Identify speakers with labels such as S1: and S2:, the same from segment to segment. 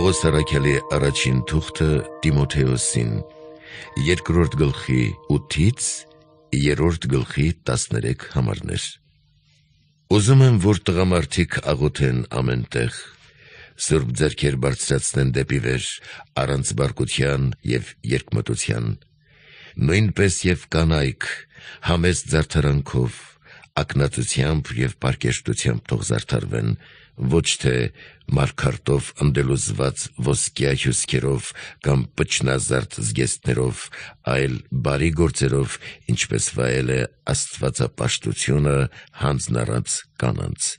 S1: Պողոս Սարաքյալի առաջին թուղթը Տիմոթեոսին, երկրորդ գլխի 8-ից երրորդ գլխի 13 համարներ։ Ուզում եմ, որ տղամարդիկ աղոթեն ամենտեղ, սուրբ ձեռքեր բարձրացնեն դեպի վեր, առանց բարկության եւ երկմտության։ Նույնպես եւ կանայք համես զարդարանքով, ակնածությամբ եւ պարկեշտությամբ թող զարդարվեն, ոչ թե մարգարտով ընդելուզված ոսկյա հյուսքերով կամ պճնազարդ զգեստներով, այլ բարի գործերով, ինչպես վայել է աստվածապաշտությունը հանձնարած կանանց։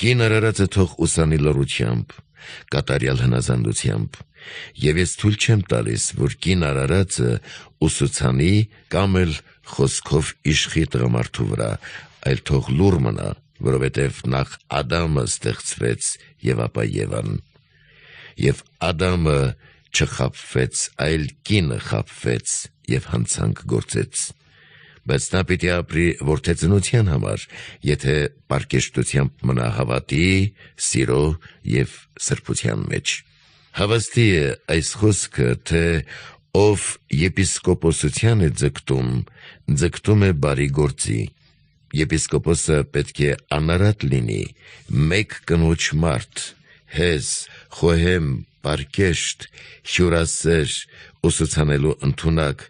S1: Կին արարածը թող ուսանի լորությամբ, կատարյալ հնազանդությամբ, եւ ես թույլ չեմ տալիս, որ կին արարածը ուսուցանի կամ էլ խոսքով իշխի տղամարդու վրա, այլ թող լուր մնա որովհետև նախ Ադամը ստեղծրեց եւ ապա Եվան։ Եվ Ադամը չխապվեց, այլ կինը խապվեց եւ հանցանք գործեց։ Բայց նա պիտի ապրի որդեծնության համար, եթե պարկեշտությամբ մնա հավատի, սիրո եւ սրբության մեջ։ Հավաստի է այս խոսքը, թե ով եպիսկոպոսության է ձգտում, ձգտում է բարի գործի, Եպիսկոպոսը պետք է անարատ լինի, մեկ կնոջ մարդ, հեզ, խոհեմ, պարկեշտ, հյուրասեր, ուսուցանելու ընդունակ,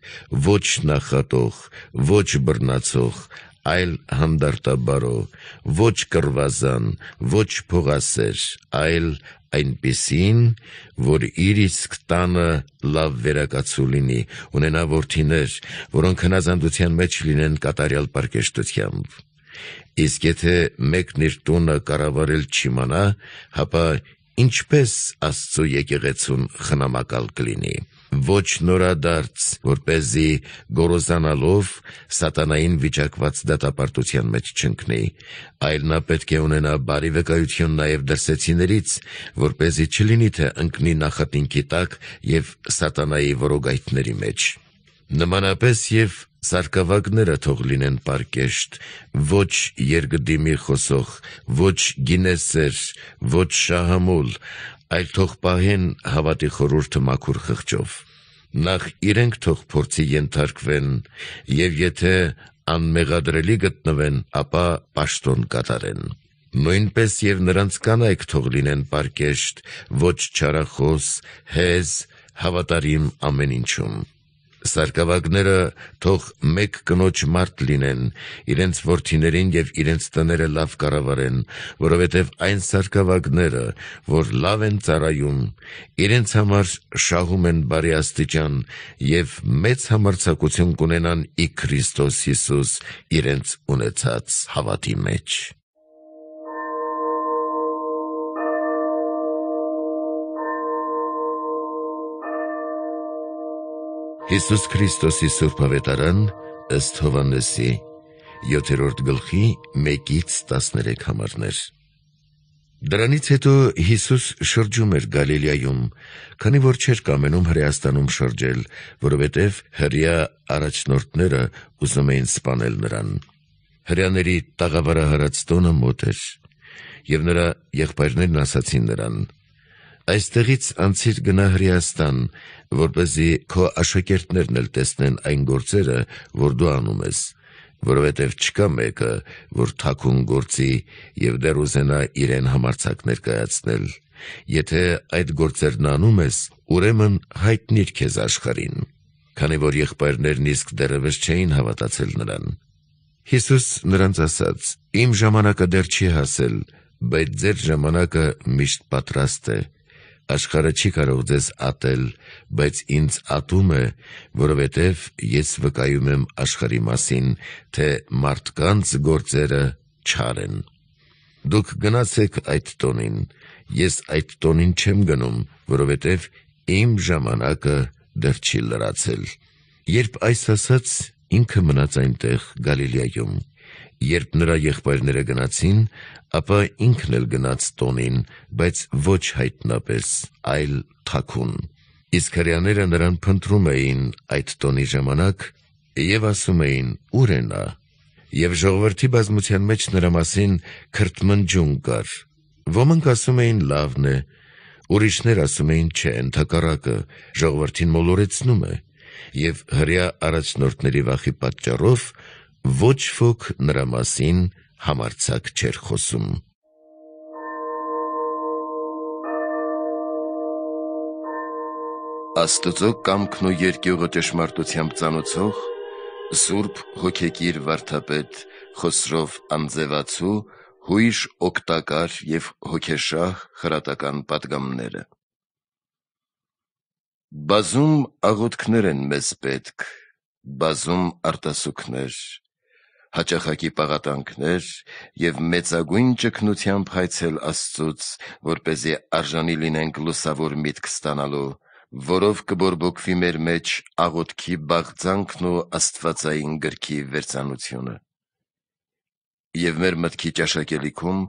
S1: ոչ նախատող, ոչ բռնացող, այլ հանդարտաբարո, ոչ կրվազան, ոչ փողասեր, այլ այնպիսին, որ իր իսկ տանը լավ վերակացու լինի, ունենա որդիներ, որոնք հնազանդության մեջ լինեն կատարյալ պարկեշտությամբ։ Իսկ եթե մեկն իր տունը կառավարել չիմանա, հապա ինչպես Աստծո եկեղեցուն խնամակալ կլինի ոչ նորադարձ, որ เป զի գորոզանալով սատանային վիճակված դատապարտության մեջ չընկնի, այլ նա պետք է ունենա բարի վկայություն նաև դրսեցիներից, որ เป զի չլինի թե ընկնի նախատինքի տակ եւ սատանայի որոգայթների մեջ։ Նմանապես եւ սարկավակները թող լինեն պարկեշտ, ոչ երգդիմի խոսող, ոչ գինեսեր, ոչ շահամուլ, այլ թող պահեն հավատի խորուրդը մաքուր խղճով նախ իրենք թող փորձի ենթարկվեն եւ եթե անմեղադրելի գտնվեն, ապա պաշտոն կատարեն։ Նույնպես եւ նրանց կանայք թող լինեն պարկեշտ, ոչ չարախոս, հեզ, հավատարիմ ամեն ինչում։ Սարկավագները թող մեկ կնոջ մարդ լինեն, իրենց որդիներին եւ իրենց տները լավ կառավարեն, որովհետեւ այն սարկավագները, որ լավ են ծառայում, իրենց համար շահում են բարի աստիճան եւ մեծ համարձակություն կունենան ի Քրիստոս Հիսուս իրենց ունեցած հավատի մեջ։ Հիսուս Քրիստոսի Սուրբ Ավետարան ըստ Հովաննեսի 7-րդ գլխի 1-ից 13 համարներ։ Դրանից հետո Հիսուս շրջում էր Գալիլեայում, քանի որ չէր կամենում Հրեաստանում շրջել, որովհետև հрья առաջնորդները ուզում էին սպանել նրան։ Հрьяների տաղավարահարած տոնը մոտ էր, եւ նրա եղբայրներն ասացին նրան. Այստեղից անցիր գնա Հրեաստան, որ เป զի քո աշակերտներն էլ տեսնեն այն գործերը, որ դու անում ես, որովհետև չկա մեկը, որ թակուն գործի եւ դեռ ուզենա իրեն համարցակներ կայացնել։ Եթե այդ գործերն անում ես, ուրեմն հայտնիր քեզ աշխարհին, քանի որ եղբայրներն իսկ դեռևս չէին հավատացել նրան։ Հիսուս նրանց ասաց. «Իմ ժամանակը դեռ չի հասել, բայց ձեր ժամանակը միշտ պատրաստ է»։ Աշխարհը չի կարող ձեզ ատել, բայց ինձ ատում է, որովհետև ես վկայում եմ աշխարհի մասին, թե մարդկանց գործերը չար են։ Դուք գնացեք այդ տոնին։ Ես այդ տոնին չեմ գնում, որովհետև իմ ժամանակը դեռ չի լրացել։ Երբ այս ասաց, ինքը մնաց այնտեղ Գալիլեայում։ Երբ նրա եղբայրները գնացին, ապա ինքն էլ գնաց տոնին, բայց ոչ հայտնապես, այլ թաքուն։ Իսկ հрьяները նրան փնտրում էին այդ տոնի ժամանակ եւ ասում էին՝ «Ուր է նա»։ Եվ ժողովրդի բազմության մեջ նրա մասին քրտմնջուն կար։ Ոմանք ասում էին՝ «Լավն է», ուրիշներ ասում էին՝ «Չէ, ընդհակառակը, ժողովրդին մոլորեցնում է»։ Եվ հрья առաջնորդների վախի պատճառով ոչ ոք նրա մասին համարցակ չէր խոսում։ Աստծո կամքն ու երկյուղը ճշմարտությամբ ծանոցող Սուրբ Հոգեկիր Վարդապետ Խոսրով Անձևացու հույժ օգտակար եւ հոգեշահ հրատական падգամները Բազում աղոթքներ են մեզ պետք բազում արտասուքներ հաճախակի պաղատանքներ և մեծագույն ճգնությամբ հայցել Աստծուց, որպեսզի արժանի լինենք լուսավոր միտք ստանալու, որով կբորբոքվի մեր մեջ աղոթքի բաղձանքն ու աստվածային գրքի վերծանությունը։ Եվ մեր մտքի ճաշակելիքում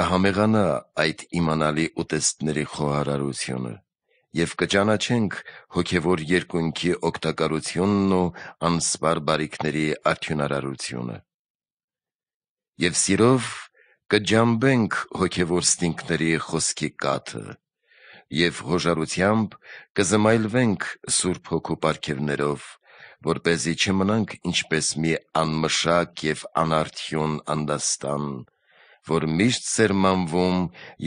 S1: կհամեղանա այդ իմանալի ուտեստների խոհարարությունը և կճանաչենք հոգևոր երկունքի օգտակարությունն ու անսպար բարիքների արդյունարարությունը։ Եվ սիրով կջամբենք հոգևոր ստինքների խոսքի կաթը և հոժարությամբ կզմայլվենք Սուրբ Հոգու պարգևներով, որպեսզի չմնանք ինչպես մի անմշակ և անարդյուն անդաստան, որ միշտ սերմանվում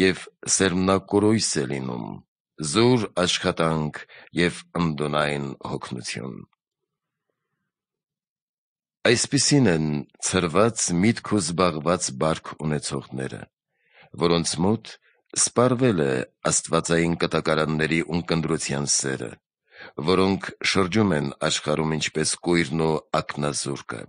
S1: և սերմնակորույս է լինում, զուր աշխատանք և ընդունային հոգնություն Այսպիսին են ցրված միտքով զբաղված բարք ունեցողները, որոնց մոտ սպառվել է աստվածային կտակարանների ունկնդրության սերը, որոնք շրջում են աշխարհում ինչպես կույրն ու ակնազուրկը։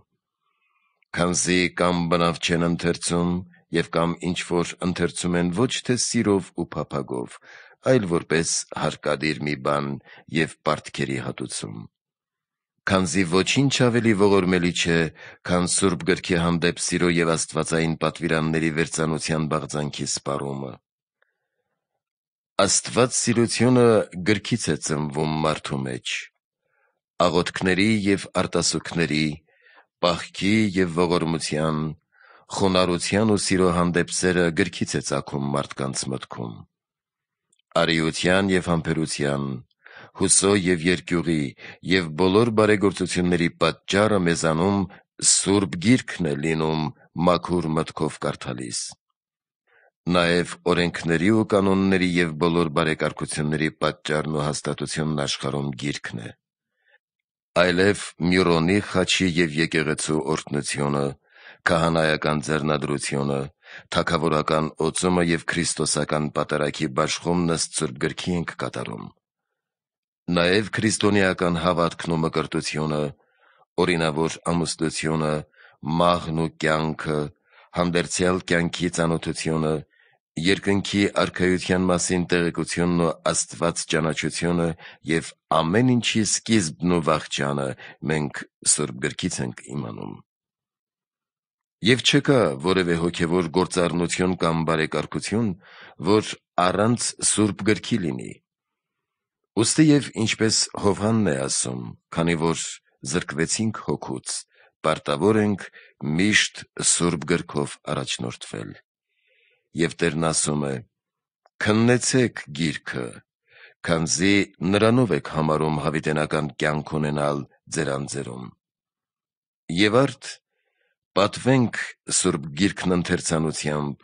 S1: Քանզի կամ բնավ չեն ընթերցում և կամ ինչ որ ընթերցում են ոչ թե սիրով ու փափագով, այլ որպես հարկադիր մի բան և պարտքերի հատուցում։ Քանզի ոչինչ ավելի ողորմելի չէ, քան Սուրբ Գրքի հանդեպ սիրո և աստվածային պատվիրանների վերծանության բաղձանքի սպառումը։ Աստվածսիրությունը Գրքից է ծնվում մարդու մեջ։ Աղոթքների և արտասուքների, պահքի և ողորմության, խոնարհության ու սիրո հանդեպ սերը Գրքից է ծագում մարդկանց մտքում արիության և համբերության, հույսո և երկյուղի և բոլոր բարեգործությունների պատճառը մեզանում Սուրբ Գիրքն է լինում մաքուր մտքով կարդալիս։ Նաև օրենքների ու կանոնների և բոլոր բարեկարգությունների պատճառն ու հաստատությունն աշխարհում Գիրքն է։ Այլև Մյուրոնի խաչի և եկեղեցու օրհնությունը, քահանայական ձեռնադրությունը, Թագավորական օծումը և քրիստոսական պատարագի բաշխումն ըստ Սուրբ Գրքի ենք կատարում։ Նաև քրիստոնեական հավատքն ու մկրտությունը, օրինավոր ամուսնությունը, մահն ու կյանքը, հանդերձյալ կյանքի ծանոթությունը, Երկնքի Արքայության մասին տեղեկությունն ու Աստված ճանաչությունը և ամեն ինչի սկիզբն ու վախճանը մենք Սուրբ Գրքից ենք իմանում։ Եվ չկա որևէ հոգևոր գործառնություն կամ բարեկարգություն, որ առանց Սուրբ Գրքի լինի։ Ուստի և ինչպես Հովհաննն է ասում. «Քանի որ զրկվեցինք Հոգուց, պարտավոր ենք միշտ Սուրբ Գրքով առաջնորդվել»։ Եվ Տերն ասում է. «Քննեցե՛ք Գիրքը, քանզի նրանով եք համարում հավիտենական կյանք ունենալ ձեր անձերում»։ Եվ արդ Պատվենք Սուրբ Գիրքն ընթերցանությամբ,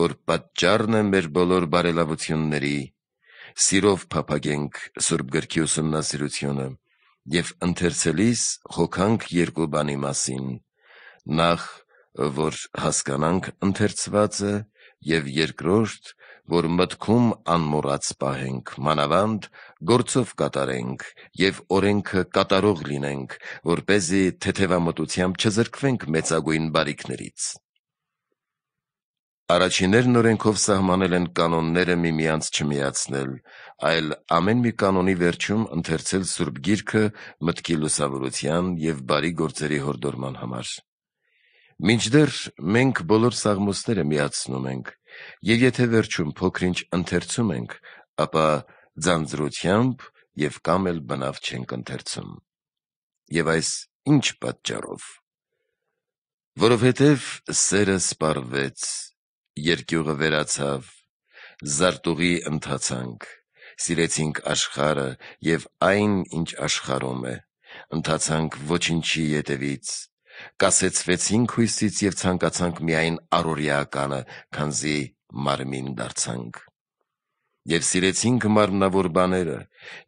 S1: որ պատճառն է մեր բոլոր բարելավությունների, սիրով փափագենք Սուրբ Գրքի ուսումնասիրությունը և ընթերցելիս խորհենք երկու բանի մասին. նախ՝ որ հասկանանք ընթերցվածը, և երկրորդ՝ որ մտքում անմոռաց պահենք, մանավանդ գործով կատարենք և օրենքը կատարող լինենք, որպեսզի թեթևամտությամբ չզրկվենք մեծագույն բարիքներից։ Առաջիներն օրենքով սահմանել են կանոնները միմյանց չմիացնել, այլ ամեն մի կանոնի վերջում ընթերցել Սուրբ Գիրքը մտքի լուսավորության և բարի գործերի հորդորման համար։ Մինչդեռ մենք բոլոր սաղմոսները միացնում ենք, Եվ եթե վերջում փոքր-ինչ ընթերցում ենք, ապա ձանձրությամբ և կամ էլ բնավ չենք ընթերցում։ Եվ այս ի՞նչ պատճառով։ «Որովհետև սերը սպառվեց, երկյուղը վերացավ, զարտուղի ընթացանք, սիրեցինք աշխարհը և այն, ինչ աշխարհում է, ընթացանք ոչնչի ետևից, Կասեցվեցինք հույսից և ցանկացանք միայն առօրեականը, քանզի մարմին դարձանք։ Եվ սիրեցինք մարմնավոր բաները,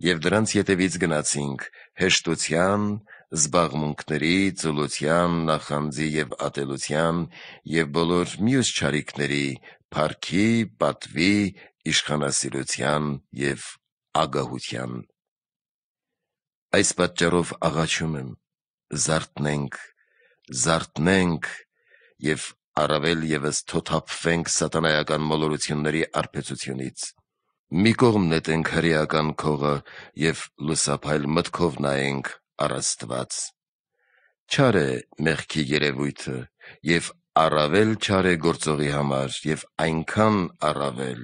S1: և դրանց ետևից գնացինք՝ հեշտության, զբաղմունքների, ծուլության, նախանձի և ատելության և բոլոր մյուս չարիքների, փառքի, պատվի, իշխանասիրության և ագահության։ Այս պատճառով աղաչում եմ. զարթնենք զարթնենք եւ առավել եւս թոթափվենք սատանայական մոլորությունների արփեցությունից։ Մի կողմ նետենք հրեական քողը եւ լուսափայլ մտքով նայենք առաստված։ Չար է մեղքի երևույթը եւ առավել չար է գործողի համար և այնքան առավել,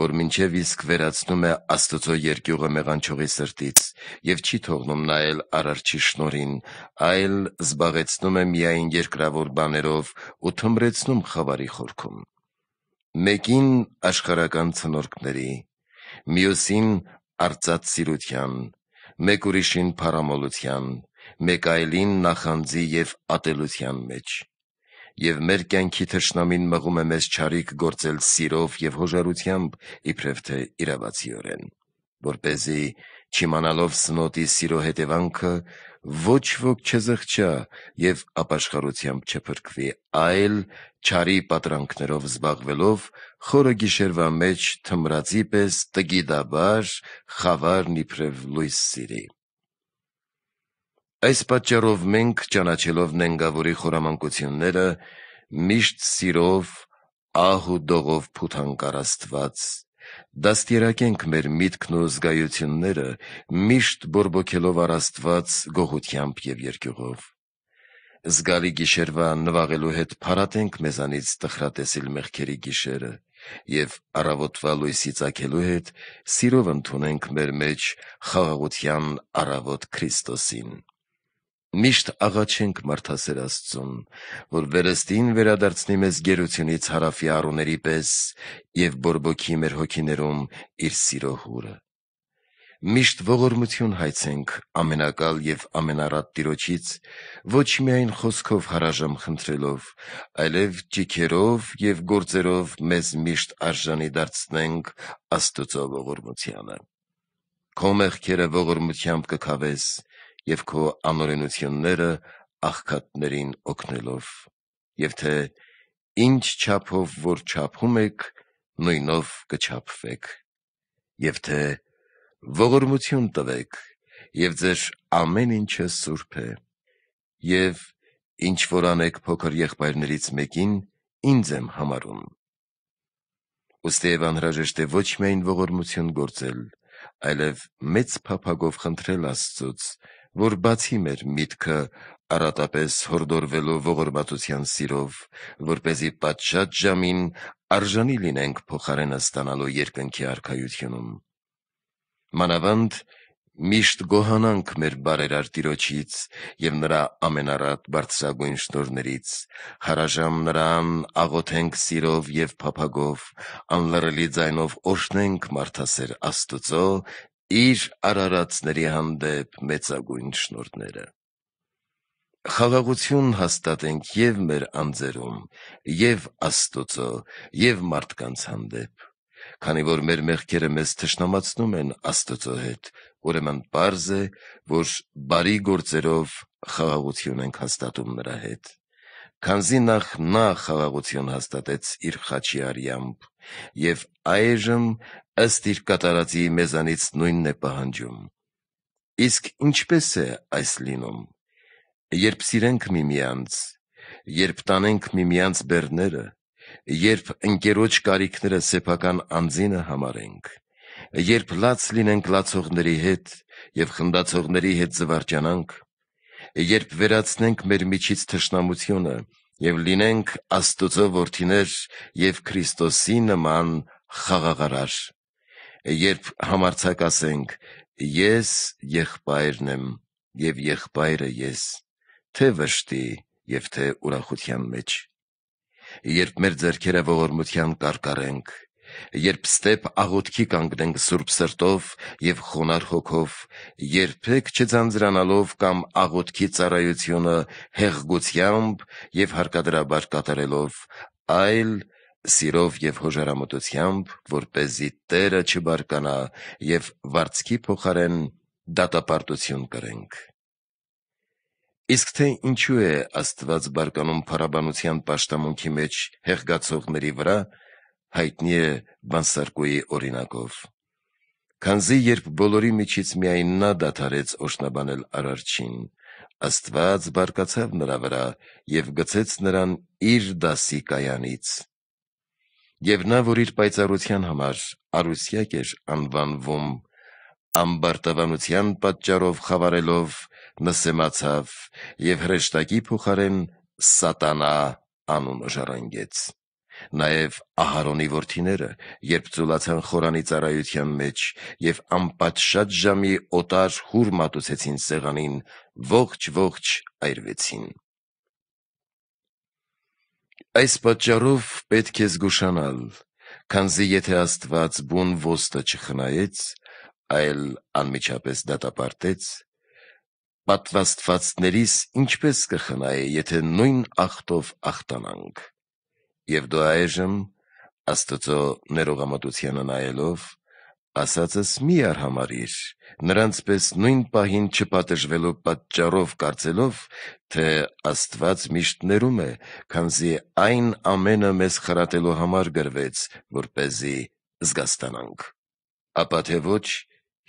S1: որ մինչև իսկ վերացնում է Աստծո երկյուղը մեղանչողի սրտից և չի թողնում նայել Արարչի շնորհին, այլ զբաղեցնում է միայն երկրավոր բաներով ու թմրեցնում խավարի խորքում։ Մեկին՝ աշխարհական ցնորքների, մյուսին՝ արծաթսիրության, մեկ ուրիշին՝ փառամոլության, մեկ այլին՝ նախանձի և ատելության մեջ եւ մեր կյանքի թշնամին մղում է մեզ ճարիք գործել սիրով եւ հոժարությամբ, իբրև թե իրավացիորեն, որ เป զի չիմանալով սնոտի սիրո հետևանքը ոչ ոք չզղջա եւ ապաշխարությամբ չփրկվի, այլ չարի պատրանքներով զբաղվելով խորը գիշերվա մեջ թմրածի պես տգիդաբար խավարն իբրև լույս սիրի։ Այս պատճառով մենք, ճանաչելով նենգավորի խորամանկությունները, միշտ սիրով, ահ ու դողով փութանք առ Աստված։ Դաստիարակենք մեր միտքն ու զգայությունները, միշտ բորբոքելով առ Աստված գոհությամբ և երկյուղով։ Զգալի գիշերվա նվաղելու հետ փարատենք մեզանից տխրատեսիլ մեղքերի գիշերը և առավոտվա լույսի ծագելու հետ սիրով ընդունենք մեր մեջ խաղաղության առավոտ Քրիստոսին։ Միշտ աղաչենք մարդասեր Աստծուն, որ վերստին վերադարձնի մեզ գերությունից հարավի առուների պես և բորբոքի մեր հոգիներում իր սիրո հուրը։ Միշտ ողորմություն հայցենք ամենակալ և ամենառատ Տիրոջից, ոչ միայն խոսքով հարաժամ խնդրելով, այլև ճիգերով և գործերով մեզ միշտ արժանի դարձնենք Աստծո ողորմությանը։ Քո մեղքերը ողորմությամբ կքավես և Քո անօրենությունները աղքատներին օգնելով։ Եվ թե ինչ չափով որ չափում եք, նույնով կչափվեք։ Եվ թե ողորմություն տվեք, և ձեր ամեն ինչը սուրբ է։ Եվ ինչ որ անեք փոքր եղբայրներից մեկին, ինձ եմ համարում։ Ուստի և անհրաժեշտ է ոչ միայն ողորմություն գործել, այլև մեծ փափագով խնդրել Աստծուց, որ բացի մեր միտքը առատապես հորդորվելով ողորմածության սիրով, որպեսզի պատշաճ ժամին արժանի լինենք փոխարենը ստանալու Երկնքի Արքայությունում։ Մանավանդ միշտ գոհանանք մեր բարերար Տիրոջից և Նրա ամենառատ բարձրագույն շնորհներից, հարաժամ Նրան աղոթենք սիրով և փափագով, անլռելի ձայնով օրհնենք մարդասեր Աստծո իր արարածների հանդեպ մեծագույն շնորհները։ Խաղաղություն հաստատենք եւ մեր անձերում, եւ Աստծո, եւ մարդկանց հանդեպ, քանի որ մեր մեղքերը մեզ թշնամացնում են Աստծո հետ, ուրեմն պարզ է, որ բարի գործերով խաղաղություն ենք հաստատում նրա հետ։ Քանզի նախ նա խաղաղություն հաստատեց իր խաչի արյամբ, եւ այժմ ըստ իր կատարածի մեզանից նույնն է պահանջում։ Իսկ ինչպես է այս լինում։ Երբ սիրենք միմյանց, երբ տանենք միմյանց բեռները, երբ ընկերոջ կարիքները սեփական անձինը համարենք, երբ լաց լինենք լացողների հետ եւ խնդացողների հետ զվարճանանք, երբ վերացնենք մեր միջից թշնամությունը եւ լինենք Աստծո որդիներ եւ Քրիստոսի նման խաղաղարար երբ համարձակ ասենք. «Ես եղբայրն եմ, և եղբայրը ես» թե՛ վշտի և թե՛ ուրախության մեջ։ Երբ մեր ձեռքերը ողորմության կարկառենք, երբ ստեպ աղոթքի կանգնենք սուրբ սրտով և խոնարհ հոգով, երբեք չձանձրանալով կամ աղոթքի ծառայությունը հեղգությամբ և հարկադրաբար կատարելով, այլ սիրով և հոժարամտությամբ, որպեսզի Տերը չբարկանա և վարձքի փոխարեն դատապարտություն կրենք։ Իսկ թե ինչու է Աստված բարկանում փառաբանության պաշտամունքի մեջ հեղգացողների վրա, հայտնի է Բանսարկուի օրինակով։ Քանզի երբ բոլորի միջից միայն նա դադարեց օրհնաբանել արարչին, Աստված բարկացավ նրա վրա և գցեց նրան Իր դասի կայանից։ Եվ նա, որ իր պայծառության համար «արուսյակ» էր անվանվում, ամբարտավանության պատճառով խավարելով, նսեմացավ և հրեշտակի փոխարեն «սատանա» անունը ժառանգեց։ Նաև Ահարոնի որդիները, երբ ծուլացան Խորանի ծառայության մեջ և անպատշաճ ժամի օտար հուր մատուցեցին սեղանին, ողջ-ողջ այրվեցին։ Այս պատճառով պետք է զգուշանալ, քանզի եթե Աստված բուն ոստը չխնայեց, այլ անմիջապես դատապարտեց, պատվաստվածներիս ինչպե՞ս կխնայի, եթե նույն ախտով ախտանանք։ Եվ դու այժմ Աստծո ներողամտությանը նայելով Ասածս մի արհամարհիր, նրանց պես նույն պահին չպատժվելու պատճառով կարծելով, թե Աստված միշտ ներում է, քանզի այն ամենը մեզ խրատելու համար գրվեց, որպեսզի զգաստանանք։ Ապա թե ոչ,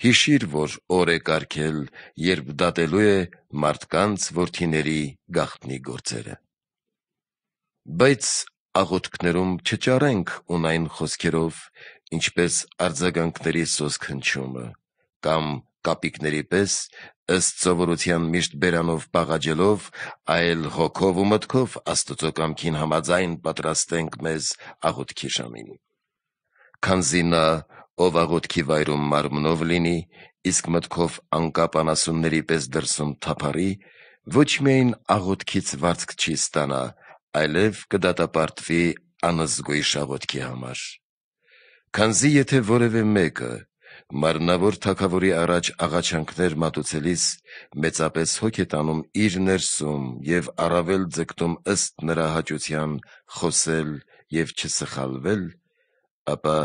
S1: հիշիր, որ օր է կարգել, երբ դատելու է մարդկանց որդիների գաղտնի գործերը։ Բայց աղոթքներում չճարենք ունայն խոսքերով, ինչպես արձագանքների սոսկ հնչյունը, կամ կապիկների պես, ըստ սովորության միշտ բերանով պաղաջելով, այլ հոգով ու մտքով Աստծո կամքին համաձայն պատրաստենք մեզ աղոթքի ժամին։ Քանզի Նա, ով աղոթքի վայրում մարմնով լինի, իսկ մտքով անկապ անասունների պես դրսում թափառի, ոչ միայն աղոթքից վարձք չի ստանա, այլև կդատապարտվի անզգույշ աղոթքի համար։ Քանզի եթե որևէ մեկը մարմնավոր թագավորի առաջ աղաչանքներ մատուցելիս մեծապես հոգ է տանում իր ներսում և առավել ձգտում ըստ նրա հաճության խոսել և չսխալվել, ապա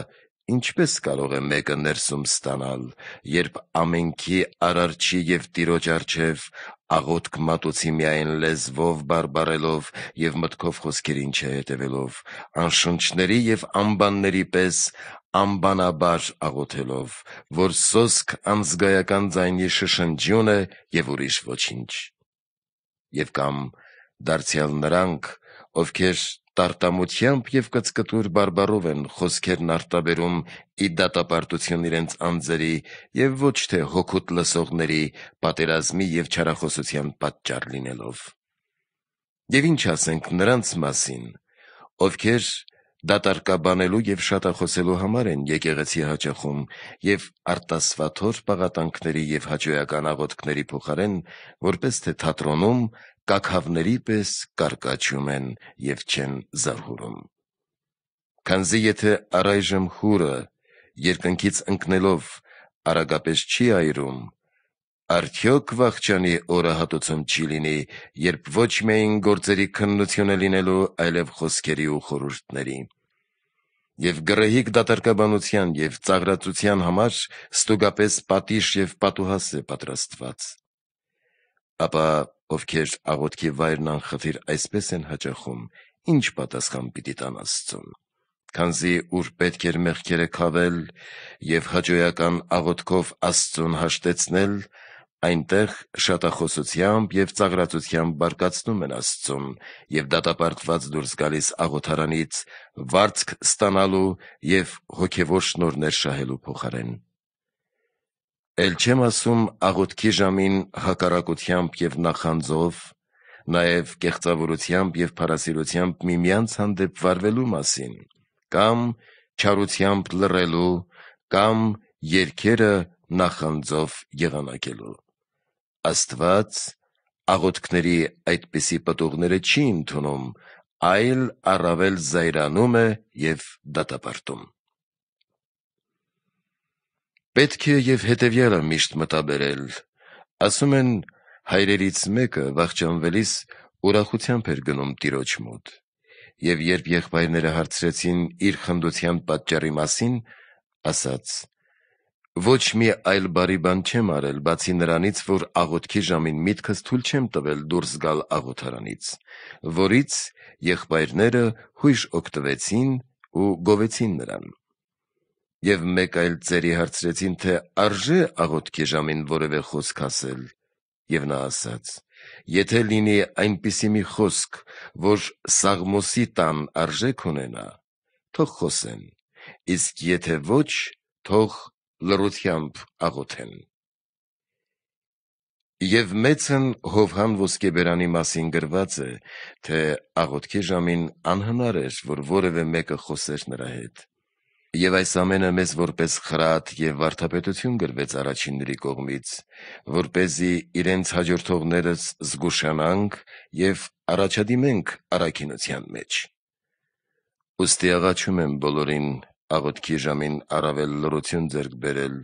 S1: ինչպե՞ս կարող է մեկը ներսում ստանալ, երբ ամենքի Արարչի և Տիրոջ առջև աղոթք մատուցի միայն լեզվով բարբառելով և մտքով խոսքերին չհետևելով, անշունչների և անբանների պես անբանաբար աղոթելով, որ սոսկ անզգայական ձայնի շշնջյուն է և ուրիշ ոչինչ։ Եվ կամ դարձյալ նրանք, ովքեր տարտամությամբ և կծկտուր բարբառով են խոսքերն արտաբերում ի դատապարտություն իրենց անձերի և ոչ թե հօգուտ լսողների, պատերազմի և չարախոսության պատճառ լինելով։ Եվ ի՞նչ ասենք նրանց մասին, ովքեր դատարկաբանելու և շատախոսելու համար են եկեղեցի հաճախում և արտասվաթոր պաղատանքների և հաճոյական աղոթքների փոխարեն որպես թե թատրոնում կաքավների պես կարկաչում են և չեն զարհուրում։ Քանզի եթե առայժմ խուրը, երկնքից ընկնելով, արագապես չի այրում, Արդյոք վախճանի օրը հատուցում չի լինի, երբ ոչ միայն գործերի քննություն է լինելու, այլև խոսքերի ու խորհուրդների։ Եվ գռեհիկ դատարկաբանության և ծաղրածության համար ստուգապես պատիժ և պատուհաս է պատրաստված։ Ապա ովքեր աղոթքի վայրն անխտիր այսպես են հաճախում, ի՞նչ պատասխան պիտի տան Աստծուն։ Քանզի ուր պետք էր մեղքերը քավել և հաճոյական աղոթքով Աստծուն հաշտեցնել, Այնտեղ շատախոսությամբ և ծաղրածությամբ բարկացնում են Աստծուն և դատապարտված դուրս գալիս աղոթարանից՝ վարձք ստանալու և հոգևոր շնորհներ շահելու փոխարեն։ Էլ չեմ ասում աղոթքի ժամին հակառակությամբ և նախանձով, նաև կեղծավորությամբ և փարասիրությամբ միմյանց հանդեպ վարվելու մասին, կամ չարությամբ լռելու, կամ երգերը նախանձով եղանակելու Աստված աղոթքների այդպիսի պտուղները չի ընդունում, այլ առավել զայրանում է և դատապարտում։ Պետք է և հետևյալը միշտ մտաբերել. Ասում են հայրերից մեկը վախճանվելիս ուրախությամբ էր գնում տիրոջ մոտ։ Եվ երբ եղբայրները հարցրեցին իր խնդության պատճառի մասին, ասաց. Ոչ մի այլ բարի բան չեմ արել, բացի նրանից, որ աղոթքի ժամին միտքս թույլ չեմ տվել դուրս գալ աղոթարանից, որից եղբայրները հույժ օգտվեցին ու գովեցին նրան։ Եվ մեկ այլ ծերի հարցրեցին, թե արժե աղոթքի ժամին որևէ խոսք ասել։ Եվ նա ասաց. «Եթե լինի այնպիսի մի խոսք, որ Սաղմոսի տան արժեք ունենա, թող խոսեն, իսկ եթե ոչ, թող լրությամբ աղոթեն։ Եվ մեծն Հովհան ոսկեբերանի մասին գրված է, թե աղոթքի ժամին անհնար էր, որ որևէ մեկը խոսեր նրա հետ։ Եվ այս ամենը մեզ որպես խրատ եւ վարդապետություն գրվեց առաջինների կողմից, որ เป զի իրենց հաջորդողներս զգուշանանք եւ առաջադիմենք առաքինության մեջ։ Ուստի աղաչում եմ բոլորին աղոթքի ժամին առավել լռություն ձեռք բերել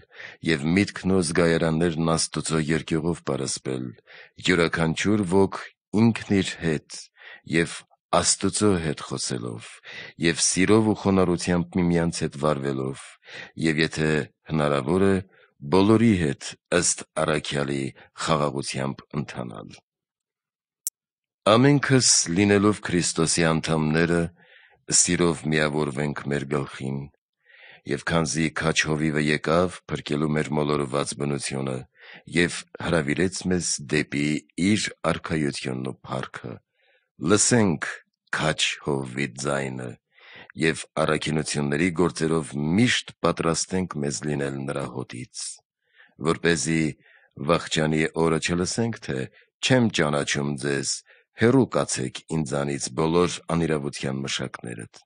S1: և միտքն ու զգայարաններն Աստծո երկյուղով պարսպել։ Յուրաքանչյուր ոք ինքն իր հետ և Աստծո հետ խոսելով և սիրով ու խոնարհությամբ միմյանց հետ վարվելով և, եթե հնարավոր է, բոլորի հետ ըստ առաքյալի խաղաղությամբ ընթանալ։ Ամենքս լինելով Քրիստոսի անդամները, սիրով միավորվենք մեր գլխին Եվ քանզի քաջ հովիվը եկավ, փրկելու մեր մոլորված բնությունը և հրավիրեց մեզ դեպի Իր Արքայությունն ու փառքը։ Լսենք քաջ հովվի ձայնը և առաքինությունների գործերով միշտ պատրաստենք մեզ լինել Նրա հոտից։ Որպեսզի վախճանի օրը չլսենք, թե «Չեմ ճանաչում ձեզ, հեռու կացեք ինձանից բոլոր անիրավության մշակներդ»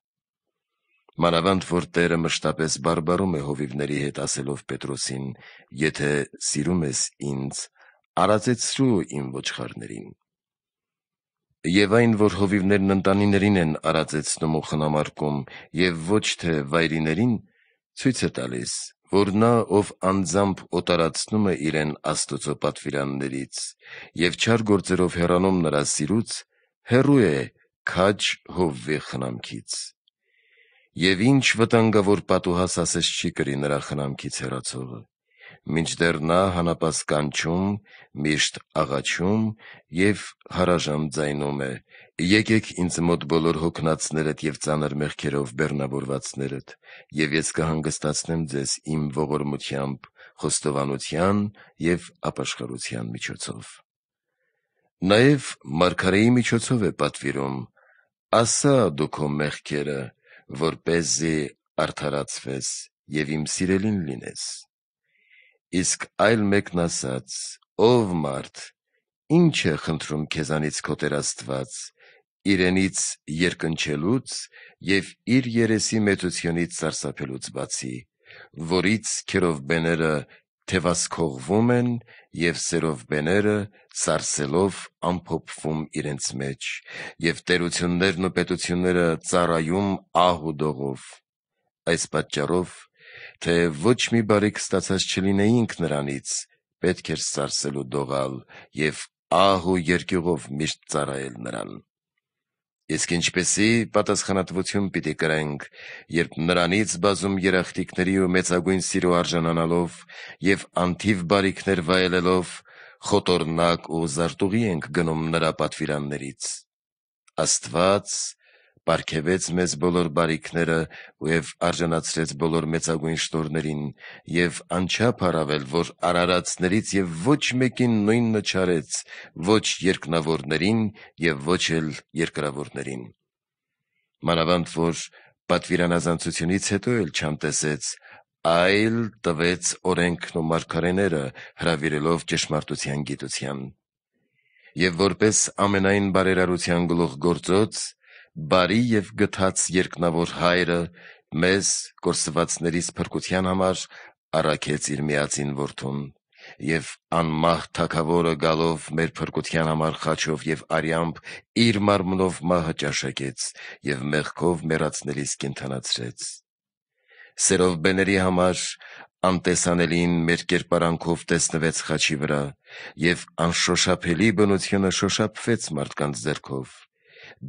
S1: Մանավանդ որ Տերը մշտապես բարբարում է հովիվների հետ ասելով Պետրոսին. «Եթե սիրում ես Ինձ, արածեցրու Իմ ոչխարներին»։ Եվ այն, որ հովիվներն ընտանիներին են արածեցնում ու խնամարկում և ոչ թե վայրիներին, ցույց է տալիս, որ Նա, Ով անձամբ օտարացնում է Իրեն Աստծո պատվիրաններից և չար գործերով հեռանում Նրա սիրուց, հեռու է քաջ հովվի խնամքից։ Եվ ինչ վտանգավոր պատուհաս ասես չի կրի նրա խնամքից հեռացողը։ Մինչդեռ նա հանապաս կանչում, միշտ աղաչում և հարաժան ձայնում է. «Եկեք ինձ մոտ բոլոր հոգնածներդ և ծանր մեղքերով բեռնավորվածներդ, և ես կհանգստացնեմ ձեզ Իմ ողորմությամբ, խոստովանության և ապաշխարության միջոցով» (Եսայիա 55․1-3)։ Նաև մարգարեի միջոցով է պատվիրում. «Ասա՛ դու քո մեղքերը, որպեսզի արդարացվես և իմ սիրելին լինես»։ Իսկ այլ մեկն ասաց. «Ո՛վ մարդ, ի՞նչ է խնդրում քեզանից քո Տեր Աստված. Իրենից երկնչելուց և Իր երեսի մեծությունից սարսափելուց բացի, որից քերովբեները թևասքողվում են և սերով բեները սարսելով ամփոփվում իրենց մեջ, և տերություններն ու պետությունները ծառայում ահ ու դողով։ Այս պատճառով, թեև ոչ մի բարիք ստացած չլինեինք Նրանից, պետք էր սարսել ու դողալ և ահ ու երկյուղով միշտ ծառայել Նրան։ Իսկ ինչպիսի՞ պատասխանատվություն պիտի կրենք, երբ Նրանից բազում երախտիկների ու մեծագույն սիրո արժանանալով և անթիվ բարիքներ վայելելով, խոտորնակ ու զարտուղի ենք գնում Նրա պատվիրաններից։ Աստված պարգևեց մեզ բոլոր բարիքները և արժանացրեց բոլոր մեծագույն շնորհներին և անչափ արավել, որ արարածներից և ոչ մեկին նույնը չարեց՝ ոչ երկնավորներին և ոչ էլ երկրավորներին։ Մանավանդ որ պատվիրանազանցությունից հետո էլ չանտեսեց, այլ տվեց օրենքն ու մարգարեները՝ հրավիրելով ճշմարտության գիտության։ Եվ որպես ամենայն բարերարության գլուխգործոց բարի եւ գթած երկնավոր Հայրը մեզ կորսվածներից փրկության համար առաքեց իր միածին որդուն եւ անմահ թակավորը գալով մեր փրկության համար խաչով եւ արյամբ իր մարմնով մահը ճաշակեց եւ մեղքով մեռածներից կենթանացրեց սերով բեների համար անտեսանելին մեր կերպարանքով տեսնվեց խաչի վրա եւ անշոշափելի բնությունը շոշափվեց մարդկանց ձեռքով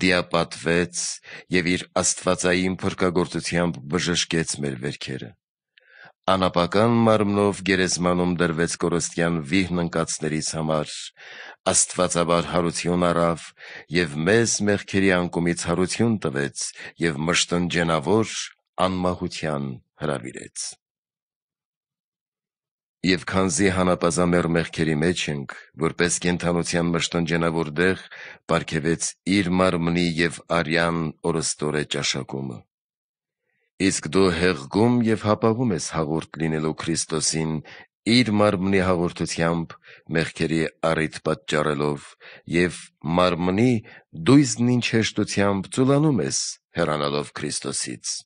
S1: դիապատվեց և իր աստվածային փրկագործությամբ բժշկեց մեր վերքերը։ Անապական մարմնով գերեզմանում դրվեց կորստյան վիհն ընկածներիս համար, աստվածաբար հարություն առավ և մեզ մեղքերի անկումից հարություն տվեց և մշտնջենավոր անմահության հրավիրեց։ Եվ քանզի հանապազամեռ մեղքերի մեջ ենք, որպես կենդանության մշտնջենավոր դեղ պարգևեց Իր Մարմնի և արյան օրըստորե ճաշակումը։ Իսկ դու հեղգում և հապաղում ես հաղորդ լինելու Քրիստոսին Իր Մարմնի հաղորդությամբ՝ մեղքերի առիթ պատճառելով, և Մարմնի դույզն ինչ հեշտությամբ ծուլանում ես՝ հեռանալով Քրիստոսից։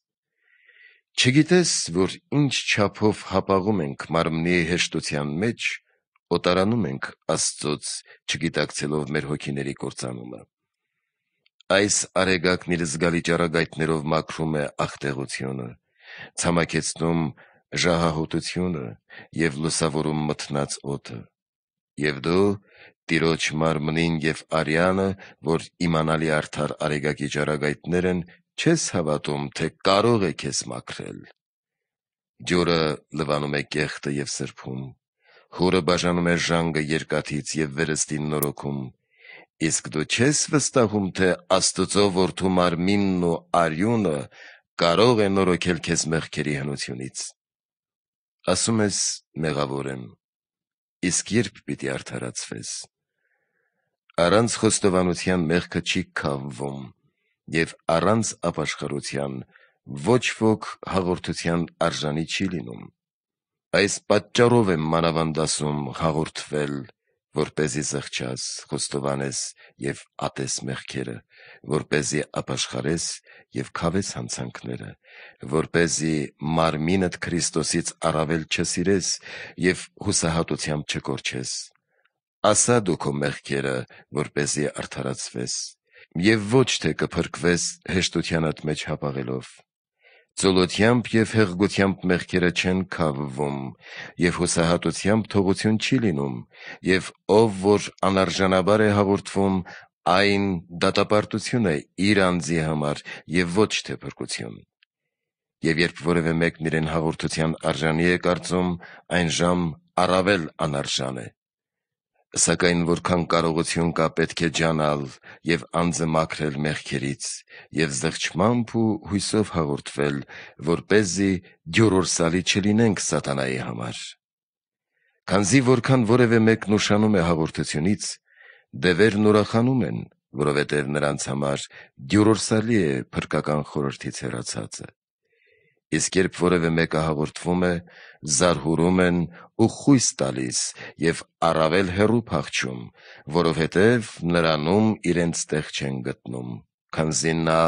S1: Չգիտես, որ ինչ չափով հապաղում ենք մարմնի հեշտության մեջ, օտարանում ենք Աստծոց, չգիտակցելով մեր հոգիների կործանումը։ Այս արեգակն իր զգալի ճառագայթներով մաքրում է աղտեղությունը, ցամաքեցնում ժահահոտությունը և լուսավորում մթնած օդը։ Եվ դու Տիրոջ մարմնին և արյանը, որ իմանալի արդար արեգակի ճառագայթներ են, Չես հավատում, թե կարող է քեզ մաքրել։ Ջուրը լվանում է կեղտը և սրբում, հորը բաժանում է ժանգը երկաթից և վերստին նորոգում, իսկ դու չես վստահում, թե Աստծո Որդու մարմինն ու արյունը կարող է նորոգել քեզ մեղքերի հնությունից։ Ասում ես՝ մեղավոր եմ, իսկ ե՞րբ պիտի արդարացվես։ Առանց խոստովանության մեղքը չի քավվում, և առանց ապաշխարության ոչ ոք հաղորդության արժանի չի լինում։ Այս պատճառով եմ մանավանդ ասում «հաղորդվել», որպեսզի զղջաս, խոստովանես և ատես մեղքերը, որպեսզի ապաշխարես և քավես հանցանքները, որպեսզի մարմինդ Քրիստոսից առավել չսիրես և հուսահատությամբ չկորչես։ Ասա դու քո մեղքերը, որպեսզի արդարացվես եւ ոչ թե կփրկվես հեշտությանդ մեջ հապաղելով։ Ծոլությամբ եւ հեղգությամբ մեղքերը չեն քավվում, եւ հուսահատությամբ թողություն չի լինում, եւ ով որ անարժանաբար է հաղորդվում, այն դատապարտություն է իր անձի համար եւ ոչ թե փրկություն։ Եվ երբ որևէ մեկն իրեն հաղորդության արժանի է կարծում, այն ժամ առավել անարժան է։ Սակայն որքան կարողություն կա, պետք է ջանալ և անձը մաքրել մեղքերից և զղջմամբ ու հույսով հաղորդվել, որպեսզի դյուրորսալի չլինենք սատանայի համար։ Քանզի որքան որևէ մեկն ուշանում է հաղորդությունից, դևերն ուրախանում են, որովհետև նրանց համար դյուրորսալի է փրկական խորհրդից հեռացածը։ Իսկ երբ որևէ մեկը հաղորդվում է, զարհուրում են ու խույս տալիս և առավել հեռու փախչում, որովհետև Նրանում իրենց տեղ չեն գտնում։ Քանզի նա,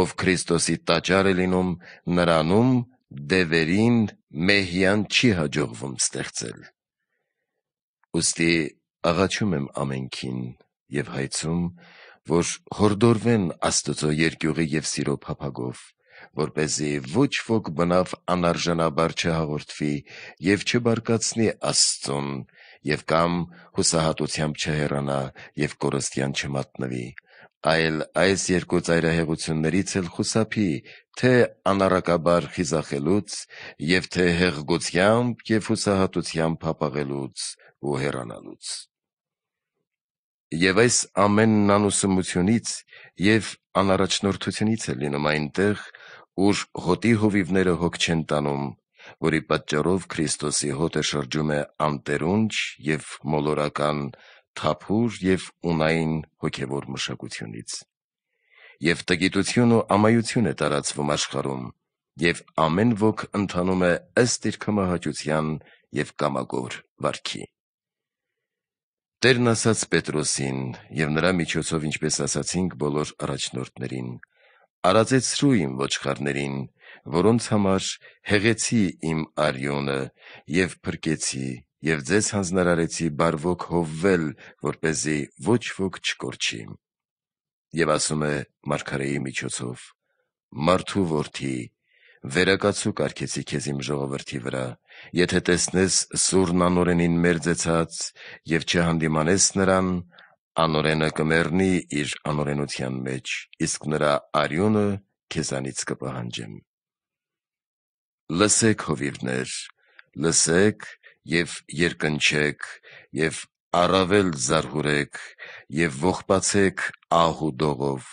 S1: ով Քրիստոսի տաճար է լինում, Նրանում դևերին մեհյան չի հաջողվում ստեղծել։ Ուստի աղաչում եմ ամենքին և հայցում, որ հորդորվեն Աստծո երկյուղի և սիրո փափագով, որ เป զի ոչ ոք բնավ անարժանաբար չհաղորդվի և չբարկացնի Աստծուն և կամ հուսահատությամբ չհեռանա և կորստյան չմատնվի, այլ այս երկու ծայրահեղություններից էլ խուսափի թե՛ անառակաբար խիզախելուց և թե՛ հեղգությամբ և հուսահատությամբ հապաղելուց ու հեռանալուց։ Եվ այս ամենն անուսումնությունից և անառաջնորդությունից է լինում այնտեղ, ուր հոտի հովիվները հոգ չեն տանում, որի պատճառով Քրիստոսի հոտը շրջում է անտերունջ և մոլորական, թափուր և ունային հոգևոր մշակությունից։ Եվ տգիտություն ու ամայություն է տարածվում աշխարհում, և ամեն ոք ընթանում է ըստ իր քմահաճության և կամագոր վարքի։ Տերն ասաց Պետրոսին (և նրա միջոցով, ինչպես ասացինք, բոլոր առաջնորդներին. Արածեցրու իմ ոչխարներին, որոնց համար հեղեցի իմ արյունը և փրկեցի և ձեզ հանձնարարեցի բարվոք հովվել, որպեսզի ոչ ոք չկորչի» (Հովհաննես 14.1)։ Եվ ասում է մարգարեի միջոցով. «Մարդու որդի, վերակացու կարգեցի քեզ իմ ժողովրդի վրա, եթե տեսնես սուռն անօրենին մերձեցած և չհանդիմանես նրան, Անօրենը կմեռնի իր անօրենության մեջ, իսկ նրա արյունը քեզանից կպահանջեմ» (Հովհաննես 14.1): Լսե՛ք, հովիվներ, լսե՛ք և երկնչեք և առավել զարհուրեք և ողբացեք աղ ու դողով։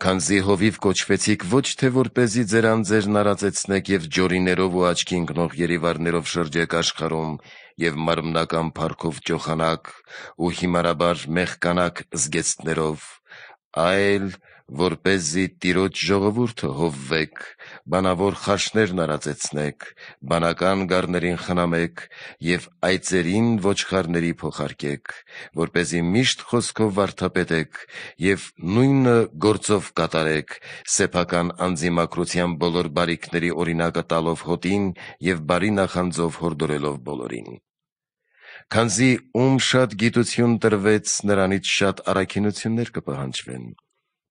S1: Քանզի հովիվ կոչվեցիք ոչ թե որպեսզի ձեր անձերն արածեցնեք և ջորիներով ու աչքի ընկնող երիվարներով շրջեք աշխարհում, և մարմնական փառքով ճոխանակ ու հիմարաբար մեղկանաք զգեստներով, այլ որպեսզի Տիրոջ ժողովուրդը հովվեք, բանավոր խաչներն արածեցնեք, բանական գառներին խնամեք և այծերին ոչխարների փոխարկեք, որպեսզի միշտ խոսքով վարդապետեք և նույնը գործով կատարեք, սեփական անձի մաքրության բոլոր բարիքների օրինակը տալով հոտին և բարի նախանձով հորդորելով բոլորին։ Քանզի ում շատ գիտություն տրվեց, նրանից շատ առաքինություններ կպահանջվեն,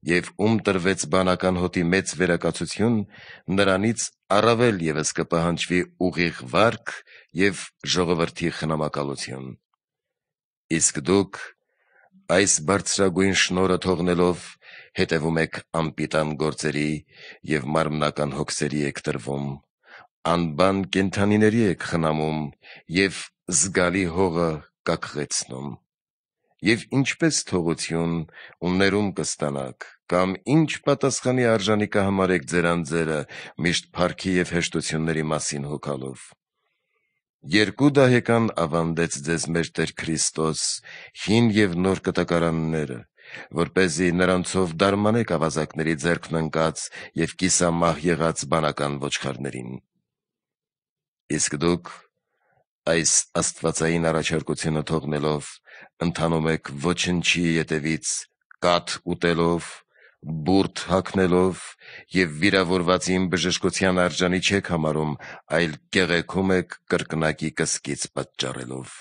S1: և ում տրվեց բանական հոտի մեծ վերակացություն, նրանից առավել ևս կպահանջվի ուղիղ վարք և ժողովրդի խնամակալություն։ Իսկ դուք, այս բարձրագույն շնորհը թողնելով, հետևում եք անպիտան գործերի և մարմնական հոգսերի եք տրվում, անբան կենդանիների եք խնամում և զգալի հողը կաքղեցնում։ Եվ ինչպե՞ս թողություն ու ներում կստանաք, կամ ինչ պատասխանի արժանի կհամարեք ձեր անձերը միշտ փառքի և հեշտությունների մասին հոգալով։ Երկու դահեկան ավանդեց ձեզ մեր Տեր Քրիստոս Հին և Նոր Կտակարանները, որպեսզի նրանցով դարմանեք ավազակների ձեռքն ընկած և կիսամահ եղած բանական ոչխարներին։ Իսկ դուք այս աստվածային առաջարկությունը թողնելով, ընթանում եք ոչնչի ետևից կաթ ուտելով, բուրդ հագնելով և վիրավորվածին բժշկության արժանի չեք համարում, այլ կեղեքում եք կրկնակի կսկիծ պատճառելով։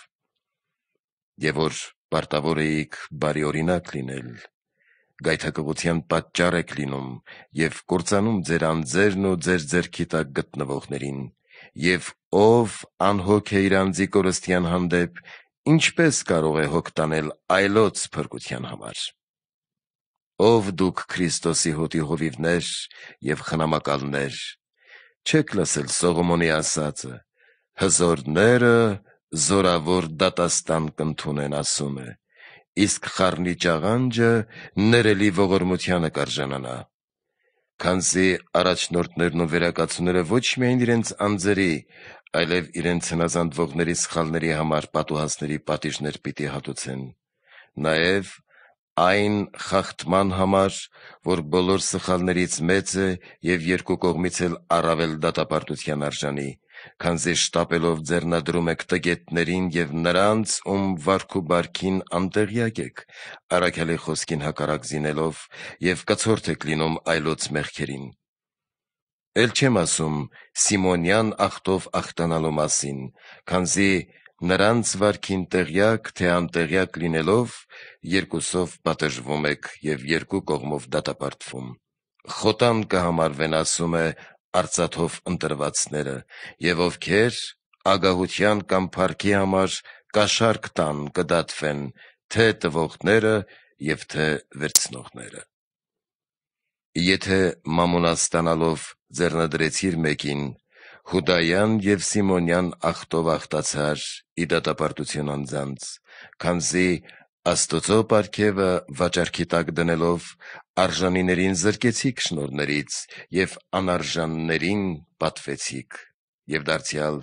S1: Եվ որ պարտավոր էիք բարի օրինակ լինել, գայթակղության պատճառ եք լինում և կործանում ձեր անձերն ու ձեր ձեռքի տակ գտնվողներին։ Եվ ով անհոգ է իր անձի կորստյան հանդեպ, ինչպե՞ս կարող է հոգ տանել այլոց փրկության համար։ Ով դուք Քրիստոսի հոտի հովիվներ և խնամակալներ, չեք լսել Սողոմոնի ասածը. «Հզորները զորավոր դատաստան կընդունեն» ասում է, իսկ խառնիչ աղանջը ներելի ողորմությանը կարժանանա։ Քանզի առաջնորդներն ու վերակացուները ոչ միայն իրենց անձերի, այլև իրենց հնազանդվողների սխալների համար պատուհանների պատիժներ պիտի հատուցեն։ Նաև այն խախտման համար, որ բոլոր սխալներից մեծ է և երկու կողմից էլ առավել դատապարտության արժանի քանզի շտապելով ձեռնադրում եք տգետներին և նրանց, ում վարք ու բարքին անտեղյակ եք, առաքյալի խոսքին հակառակ զինելով, և կցորդ եք լինում այլոց մեղքերին։ Էլ չեմ ասում սիմոնյան աղտով աղտանալու մասին, քանզի նրանց վարքին տեղյակ թե անտեղյակ լինելով, երկուսով պատժվում եք և երկու կողմով դատապարտվում։ Խոտան կհամարվեն, ասում է, արծաթով ընտրվածները, և ովքեր ագահության կամ փառքի համար կաշառք տան, կդատվեն թե՛ տվողները և թե՛ վերցնողները» (Եսայիա 55.1-3): Եթե մամոնած ստանալով ձեռնադրեցիր մեկին, Հուդայան և Սիմոնյան աղտով աղտացար ի դատապարտություն անձանց, քանզի Աստծո պարգևը վաճառքի տակ դնելով՝ արժանիներին զրկեցիք շնորհներից և անարժաններին պատվեցիք։ Եվ դարձյալ.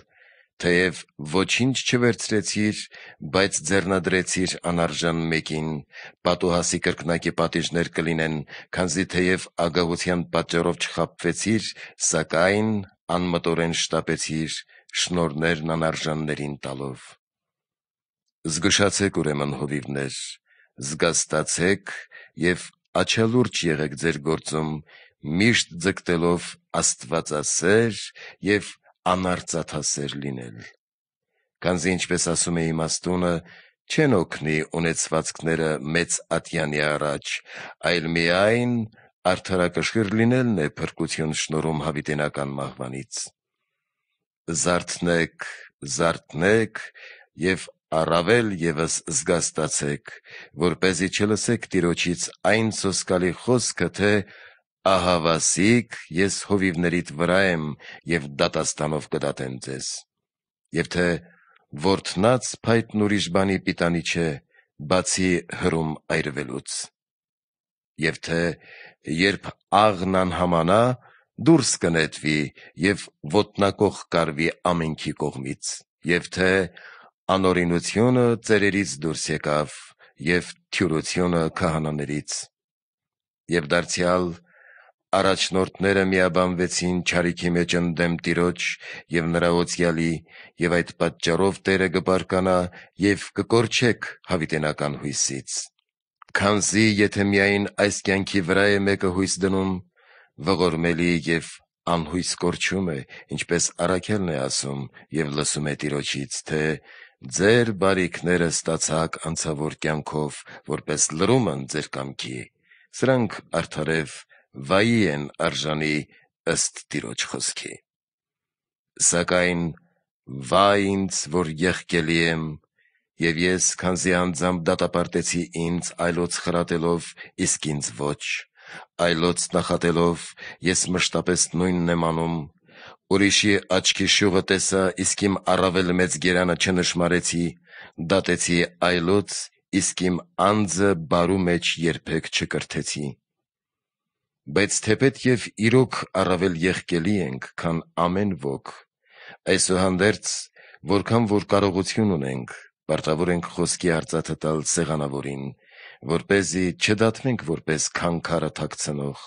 S1: «Թեև ոչինչ չվերցրեցիր, բայց ձեռնադրեցիր անարժան մեկին, պատուհասի կրկնակի պատիժներ կլինեն, քանզի թեև ագահության պատճառով չխաբվեցիր, սակայն անմտորեն շտապեցիր՝ շնորհներն անարժաններին տալով» Զգուշացեք ուրեմն հովիվներ, զգաստացեք եւ աչալուրջ եղեք ձեր գործում, միշտ ձգտելով աստվածասեր եւ անարծաթասեր լինել։ Քանզի ինչպես ասում է իմաստունը, չեն օգնի ունեցվածքները մեծ ատյանի առաջ, այլ միայն արդարակշիռ լինելն է փրկություն շնորհում հավիտենական մահվանից։ Զարթնեք, զարթնեք եւ Առավել ևս զգաստացե՛ք, որպեսզի չլսեք Տիրոջից այն սոսկալի խոսքը, թե. «Ահավասիկ, Ես հովիվներիդ վրա եմ և դատաստամով կդատեմ ձեզ»։ Եվ թե. «Որդնած փայտն ուրիշ բանի պիտանի չէ, բացի հրում այրվելուց»։ Եվ թե. «Երբ աղն անհամանա, դուրս կնետվի և ոտնակոխ կարվի ամենքի կողմից»։ Եվ թե. Անօրենությունը ծերերից դուրս եկավ և թյուրությունը քահանաներից։ Եվ դարձյալ առաջնորդները միաբանվեցին չարիքի մեջ ընդդեմ Տիրոջ և Նրա Ոցյալի, և այդ պատճառով Տերը կբարկանա և կկորչեք հավիտենական հույսից։ Քանզի եթե միայն այս կյանքի վրա է մեկը հույս դնում, ողորմելի և անհույս կորչում է, ինչպես Առաքելն է ասում և լսում է Տիրոջից, թե Ձեր բարիքները ստացաք անցավոր կյանքով, որպես լրումն ձեր կամքի։ Սրանք, արդարև, վայի են արժանի ըստ Տիրոջ խոսքի։ Սակայն «Վա ինձ, որ եղկելի եմ, և ես, քանզի անձամբ դատապարտեցի ինձ, այլոց խրատելով, իսկ ինձ ոչ, այլոց նախատելով, ես մշտապես նույնն եմ անում, Ուրիշի աչքի շուղը տեսա, իսկ իմ առավել մեծ գերանը չնշմարեցի, դատեցի այլոց, իսկ իմ անձը բարու մեջ երբեք չկրթեցի։ Բայց թեպետ և իրոք առավել եղկելի ենք, քան ամեն ոք։ Այսուհանդերձ, որքան որ կարողություն ունենք, պարտավոր ենք խոսքի արծաթե տալ սեղանավորին, որ เป զի չդատվենք որպես քանքարը թաքցնող,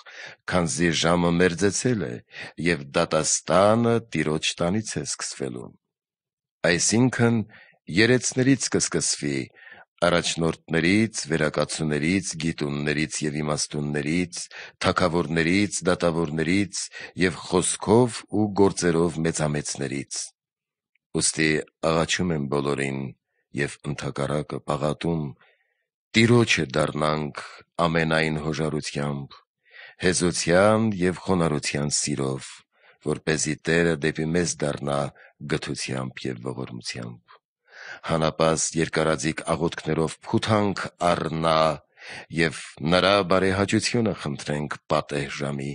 S1: քանզի ժամը մերձեցել է եւ դատաստանը Տիրոջ տանից է սկսվելու։ Այսինքն երեցներից կսկսվի առաջնորդներից, վերակացուներից, գիտուններից եւ իմաստուններից, թակավորներից, դատավորներից եւ խոսքով ու գործերով մեծամեծներից։ Ոստի աղաչում եմ բոլորին եւ ընդհակառակը պաղատում Տիրոջը դառնանք ամենայն հոժարությամբ, հեզության և խոնարհության սիրով, որպեսզի Տերը դեպի մեզ դառնա գթությամբ և ողորմությամբ։ Հանապազ երկարաձիգ աղոթքներով փութանք առ Նա և Նրա բարեհաճությունը խնդրենք պատեհ ժամի։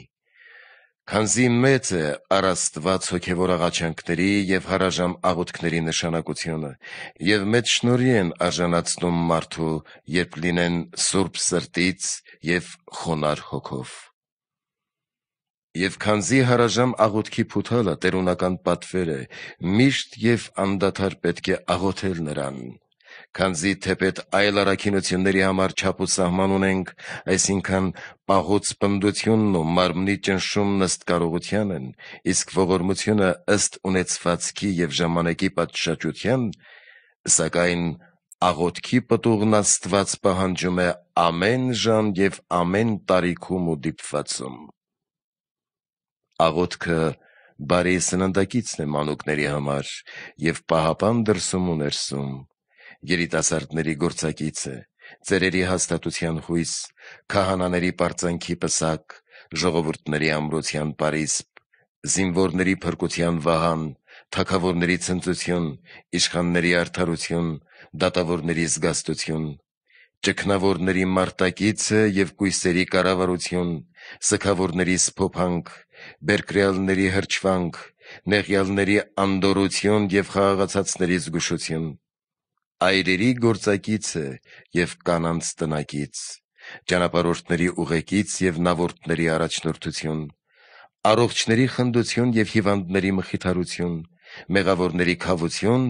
S1: Քանզի մեծ է առ Աստված հոգևոր աղաչանքների և հարաժան աղոթքների նշանակությունը, և մեծ շնորհի են արժանացնում մարդու, երբ լինեն սուրբ սրտից և խոնարհ հոգով։ Եվ քանզի հարաժան աղոթքի փութալը տերունական պատվեր է, միշտ և անդադար պետք է աղոթել Նրան։ Քանզի թեպետ այլ առաքինությունների համար չափ ու սահման ունենք, այսինքն՝ պահոց պնդությունն ու մարմնի ճնշումն ըստ կարողության են, իսկ ողորմությունը՝ ըստ ունեցվածքի և ժամանակի պատշաճության, սակայն աղոթքի պտուղն Աստված պահանջում է ամեն ժամ և ամեն տարիքում ու դիպվածում։ Աղոթքը բարի սննդակիցն է մանուկների համար և պահապան դրսում ու ներսում երիտասարդների գործակիցը, ծերերի հաստատության հույս, քահանաների պարծանքի պսակ, ժողովուրդների ամրության պարիսպ, զինվորների փրկության վահան, թագավորների ցնծություն, իշխանների արդարություն, դատավորների զգաստություն, ճգնավորների մարտակիցը և կույսերի կառավարություն, սգավորների սփոփանք, բերկրյալների հրճվանք, նեղյալների անդորրություն և խաղաղացածների զգուշություն, Այրերի գործակից է և կանանց տնակից, ճանապարհորդների ուղեկից և նավորդների առաջնորդություն, առողջների խնդություն և հիվանդների մխիթարություն, մեղավորների քավություն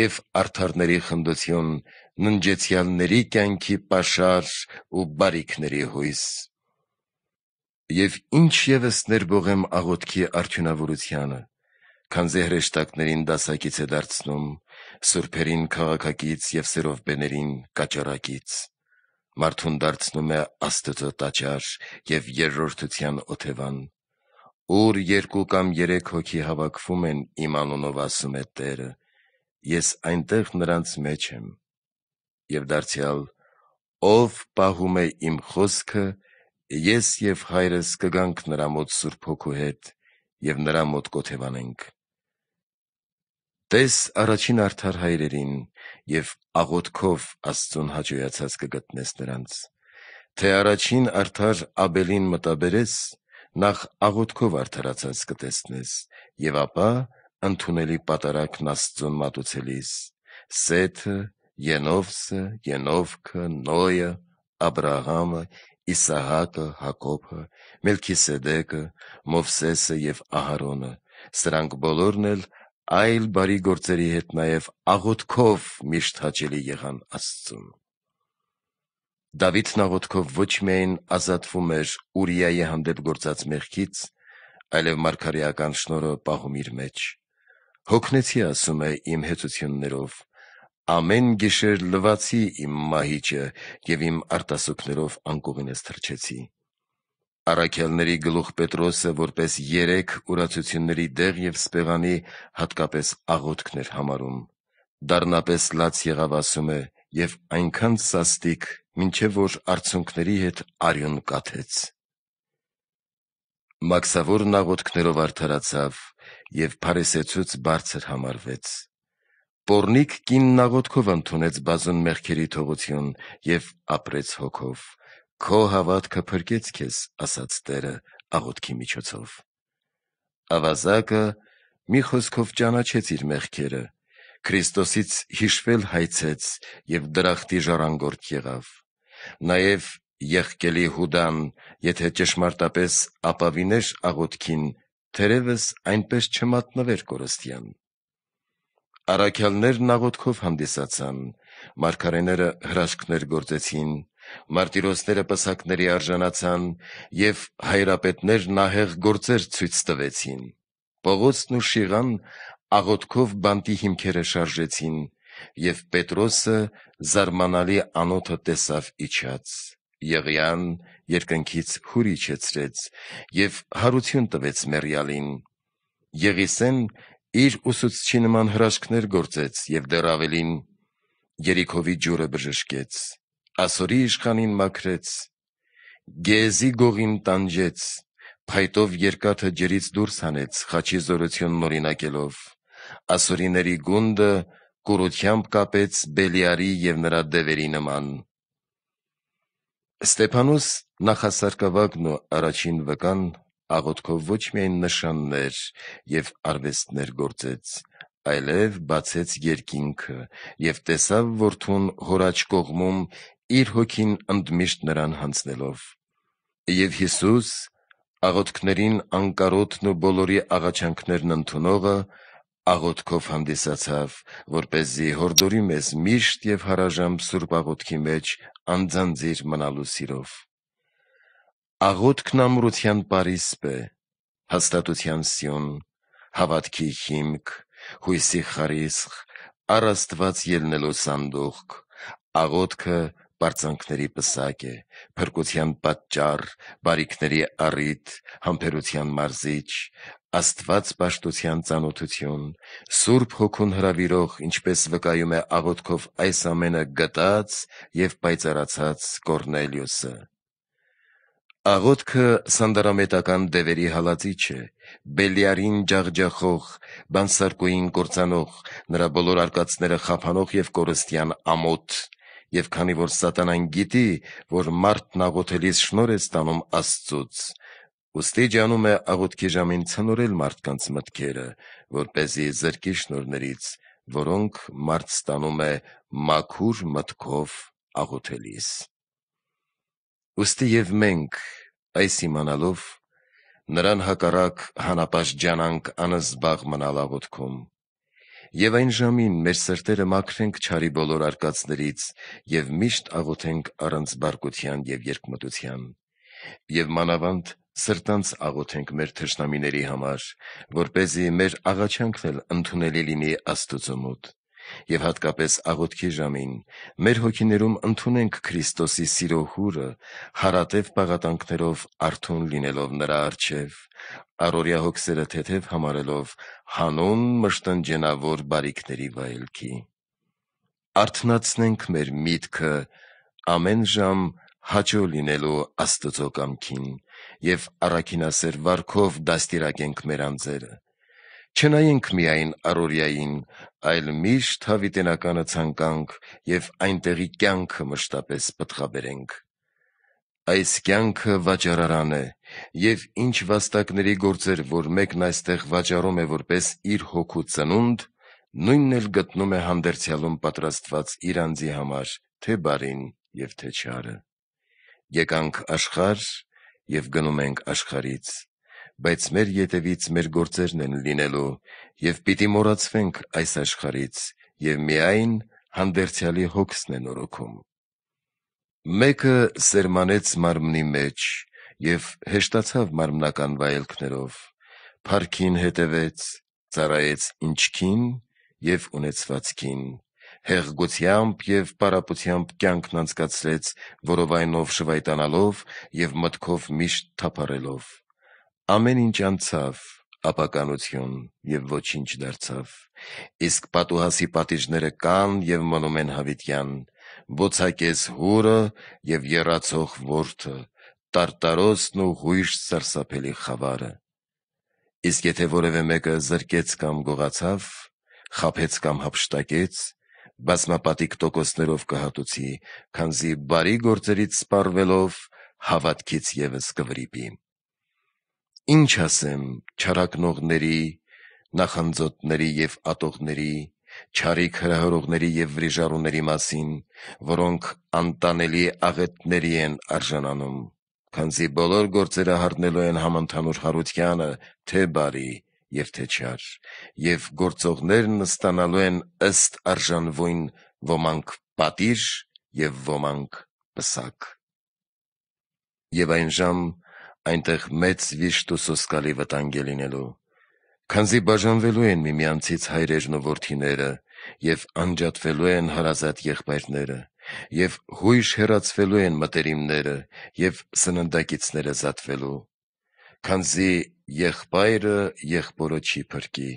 S1: և արդարների խնդություն, ննջեցյալների կյանքի պաշար ու բարիքների հույս։ Եվ ինչ ևս ներբողեմ աղոթքի արդյունավորությանը, քանզի հրեշտակներին դասակից է դարձնում, Սուրբերին քաղաքակից և սերովբեներին՝ կաճառակից։ Մարդուն դարձնում է Աստծո տաճար և երրորդության օթևան։ «Ուր երկու կամ երեք հոգի հավաքվում են Իմ անունով, ասում է Տերը, Ես այնտեղ նրանց մեջ եմ» (Եվ դարձյալ. «Ով պահում է Իմ խոսքը, Ես և Հայրս կգանք նրա մոտ Սուրբ Հոգու հետ, և նրա մոտ կօթևանենք»։ Տես առաջին արդար հայրերին և աղոթքով Աստծուն հաճոյացած կգտնես նրանց։ Թե առաջին արդար Աբելին մտաբերես, նախ աղոթքով արդարացած կտեսնես, և ապա ընդունելի պատարագն Աստծուն մատուցելիս՝ Սեթը, Ենովսը, Ենովքը, Նոյը, Աբրահամը, Իսահակը, Հակոբը, Մելքիսեդեկը, Մովսեսը և Ահարոնը։ Սրանք բոլորն էլ այլ բարի գործերի հետ նաև աղոթքով միշտ հաճելի եղան Աստծուն։ Դավիթն աղոթքով ոչ միայն ազատվում էր Ուրիայի հանդեպ գործած մեղքից, այլև մարգարեական շնորը պահում իր մեջ։ Հոգնեցի ասում է իմ հեծություններով, ամեն գիշեր լվացի իմ մահիճը եւ իմ արտասուքներով անկողինս թրջեցի։ Առաքյալների գլուխ Պետրոսը, որպես երեք օրացությունների դեղ և սպեղանի, հատկապես աղոթքն էր համարում։ «Դառնապես լաց եղավ,- ասում է,- և այնքան սաստիկ, մինչև որ արցունքների հետ արյուն կաթեց» (Ղուկաս 4.6-9): Մաքսավորն աղոթքներով արդարացավ և փարեսեցուց բարձր համարվեց։ Պոռնիկ կինն աղոթքով ընդունեց բազում մեղքերի թողություն և ապրեց Հոգով։ «Քո հավատքը փրկեց քեզ,- ասաց Տերը աղոթքի միջոցով»։ Ավազակը մի խոսքով ճանաչեց իր մեղքերը, Քրիստոսից հիշվել հայցեց և դրախտի ժառանգորդ եղավ։ Նաև եղկելի Հուդան, եթե ճշմարտապես ապավիներ աղոթքին, թերևս այնպես չմատնվեր կորստյան։ Առաքյալներն աղոթքով հանդիսացան, մարգարեները հրաշքներ գործեցին, Մարտիրոսները պսակների արժանացան և հայրապետներն ահեղ գործեր ցույց տվեցին։ Պողոսն ու Շիղան աղոթքով բանտի հիմքերը շարժեցին, և Պետրոսը զարմանալի անոթը տեսավ իջած։ Եղիան երկնքից հուր իջեցրեց և հարություն տվեց մեռյալին։ Եղիսեն իր ուսուցչի նման հրաշքներ գործեց և դեռ ավելին՝ երիքովի ջուրը բժշկեց։ Ասորի իշխանին մաքրեց, Գեեզի գողին տանջեց, Փայտով երկաթը ջրից դուրս հանեց, Խաչի զորությունն օրինակելով։ Ասորիների գունդը կուրությամբ կապեց Բելիարի եւ նրա դևերի նման։ Ստեփանոս նախասարկավակն ու առաջին վկան աղոթքով ոչ միայն նշաններ եւ արվեստներ գործեց, այլև բացեց երկինքը եւ տեսավ որդուն հորաչ կողմում իր հոգին ընդմիշտ նրան հանձնելով։ Եվ Հիսուս, աղոթքներին անկարոտն ու բոլորի աղաչանքներն ընդունողը, աղոթքով հանդիսացավ, որպեսզի հորդորի մեզ միշտ և հարաժամ սուրբ աղոթքի մեջ անձանձիր մնալու սիրով։ Աղոթքն ամրության պարիսպ է, հաստատության սյուն, հավատքի հիմք, հույսի խարիսխ, առ Աստված ելնելու սանդուղք։ Աղոթքը Պարծանքների պսակ է, փրկության պատճառ, բարիքների առիթ, համբերության մարզիչ, Աստված պաշտության ծանոթություն, Սուրբ Հոգուն հրավիրող, ինչպես վկայում է աղոթքով այս ամենը գտած և պայծառացած Կորնելիոսը։ Աղոթքը սանդարամետական դևերի հալածիչ է, Բելիարին ջախջախող, բանսարկուին կործանող, նրա բոլոր արկածները խափանող և կորստյան ամոթ։ Եվ քանի որ սատանան գիտի, որ մարդն աղոթելիս շնորհ է ստանում Աստծուց, ուստի ջանում է աղոթքի ժամին ցնորել մարդկանց մտքերը, որպեսզի զրկի շնորհներից, որոնք մարդ ստանում է մաքուր մտքով աղոթելիս։ Ուստի և մենք, այս իմանալով, նրան հակառակ հանապաշտանանք անզբաղ մնալ աղոթքում Եվ այն ժամին մեր սրտերը մաքրենք չարի բոլոր արկածներից և միշտ աղոթենք առանց բարկության և երկմտության։ Եվ մանավանդ սրտանց աղոթենք մեր թշնամիների համար, որպեսզի մեր աղաչանքն էլ ընդունելի լինի Աստծու մոտ։ Եվ հատկապես աղոթքի ժամին մեր հոգիներում ընդունենք Քրիստոսի սիրո հուրը՝ հարատև պաղատանքներով արթուն լինելով Նրա առջև, առօրյա հոգսերը թեթև համարելով հանուն մշտնջենավոր բարիքների վայելքի։ Արթնացնենք մեր միտքը ամեն ժամ հաճո լինելու Աստծո կամքին և առաքինասեր վարքով դաստիարակենք մեր անձերը։ Չնայենք միայն առօրյային, այլ միշտ հավիտենականը ցանկանք և այնտեղի կյանքը մշտապես պտղաբերենք։ Այս կյանքը վաճառարան է, և ինչ վաստակների գործեր, որ մեկն այստեղ վաճառում է որպես իր հոգու ծնունդ, նույնն էլ գտնում է հանդերձյալում պատրաստված իր անձի համար թե՛ բարին և թե՛ չարը։ Եկանք աշխարհ և գնում ենք աշխարհից բայց մեր ետևից մեր գործերն են լինելու, և պիտի մոռացվենք այս աշխարհից, և միայն հանդերձյալի հոգսն է նորոգում։ «Մեկը սերմանեց մարմնի մեջ և հեշտացավ մարմնական վայելքներով, փառքին հետևեց, ծառայեց ինչքին և ունեցվածքին, հեղգությամբ և պարապությամբ կյանքն անցկացրեց, որովայնով շվայտանալով և մտքով միշտ թափառելով։ Ամեն ինչ անցավ. ապականություն և ոչինչ դարձավ։ Իսկ պատուհասի պատիժները կան և մնում են հավիտյան. Բոցակես հուրը և եռացող որդը, տարտարոսն ու հույժ սարսափելի խավարը։ Իսկ եթե որևէ մեկը զրկեց կամ գողացավ, խաբեց կամ հափշտակեց, բազմապատիկ տոկոսներով կհատուցի, քանզի բարի գործերից սպառվելով հավատքից ևս կվրիպի» Ինչ ասեմ չարակնողների, նախանձոտների եւ ատողների, չարիք հրահրողների եւ վրիժառուների մասին, որոնք անտանելի աղետների են արժանանում, քանզի բոլոր գործերը հառնելու են համընդհանուր հարությանը, թե բարի եւ թե չար, եւ գործողներն ստանալու են ըստ արժանվույն ոմանք պատիժ եւ ոմանք պսակ։ Եվ այն ժամ, այնտեղ մեծ վիշտ ու սոսկալի վտանգ է լինելու։ Քանզի բաժանվելու են միմյանցից հայրերն ու որդիները, և անջատվելու են հարազատ եղբայրները, և հույժ հեռացվելու են մտերիմները, և սննդակիցները զատվելու։ Քանզի եղբայրը եղբորը չի փրկի,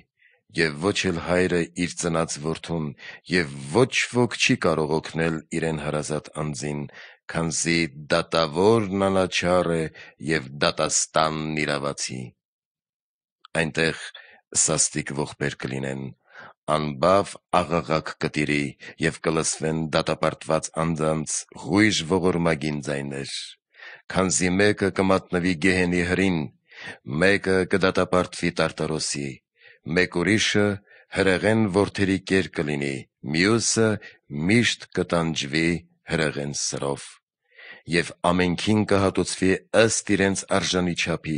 S1: և ոչ էլ հայրը իր ծնած որդուն, և ոչ ոք չի կարող օգնել իրեն հարազատ անձին, Քանզի դատավորն անաչառ է և դատաստանն իրավացի։ Այնտեղ սաստիկ ողբեր կլինեն, անբավ աղաղակ կտիրի և կլսվեն դատապարտված անձանց հույժ ողորմագին ձայներ։ Քանզի մեկը կմատնվի գեհենի հրին, մեկը կդատապարտվի տարտարոսի, մեկ ուրիշը հրեղեն որդերի կեր կլինի, մյուսը միշտ կտանջվի հրեղեն սրով» և ամենքին կհատուցվի ըստ իրենց արժանի չափի,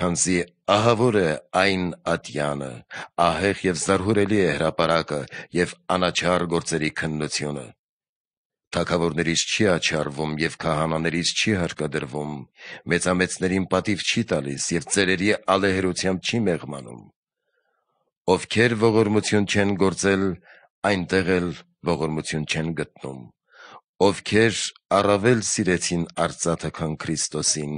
S1: քանզի ահավոր է այն ատյանը, ահեղ և զարհուրելի է հրապարակը և անաչառ գործերի քննությունը։ Թագավորներից չի աչառվում և քահանաներից չի հարկադրվում, մեծամեծներին պատիվ չի տալիս և ծերերի ալեհերությամբ չի մեղմանում։ Ովքեր ողորմություն չեն գործել, այնտեղ էլ ողորմություն չեն գտնում ովքեր առավել սիրեցին արծաթը, քան Քրիստոսին,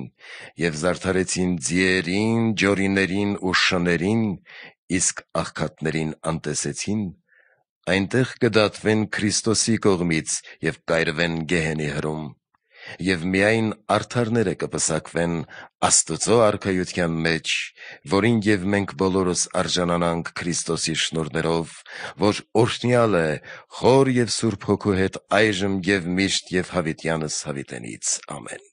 S1: եւ զարդարեցին ձիերին, ջորիներին ու շներին, իսկ աղքատներին անտեսեցին, այնտեղ կդատվեն Քրիստոսի կողմից եւ կայրվեն գեհենի հրում։ Եվ միայն արդարները կպսակվեն Աստծո Արքայության մեջ, որին և մենք բոլորս արժանանանք Քրիստոսի շնորհներով, որ օրհնյալ է Խոր և Սուրբ Հոգու հետ այժմ և միշտ և հավիտյանս հավիտենից։ Ամեն»։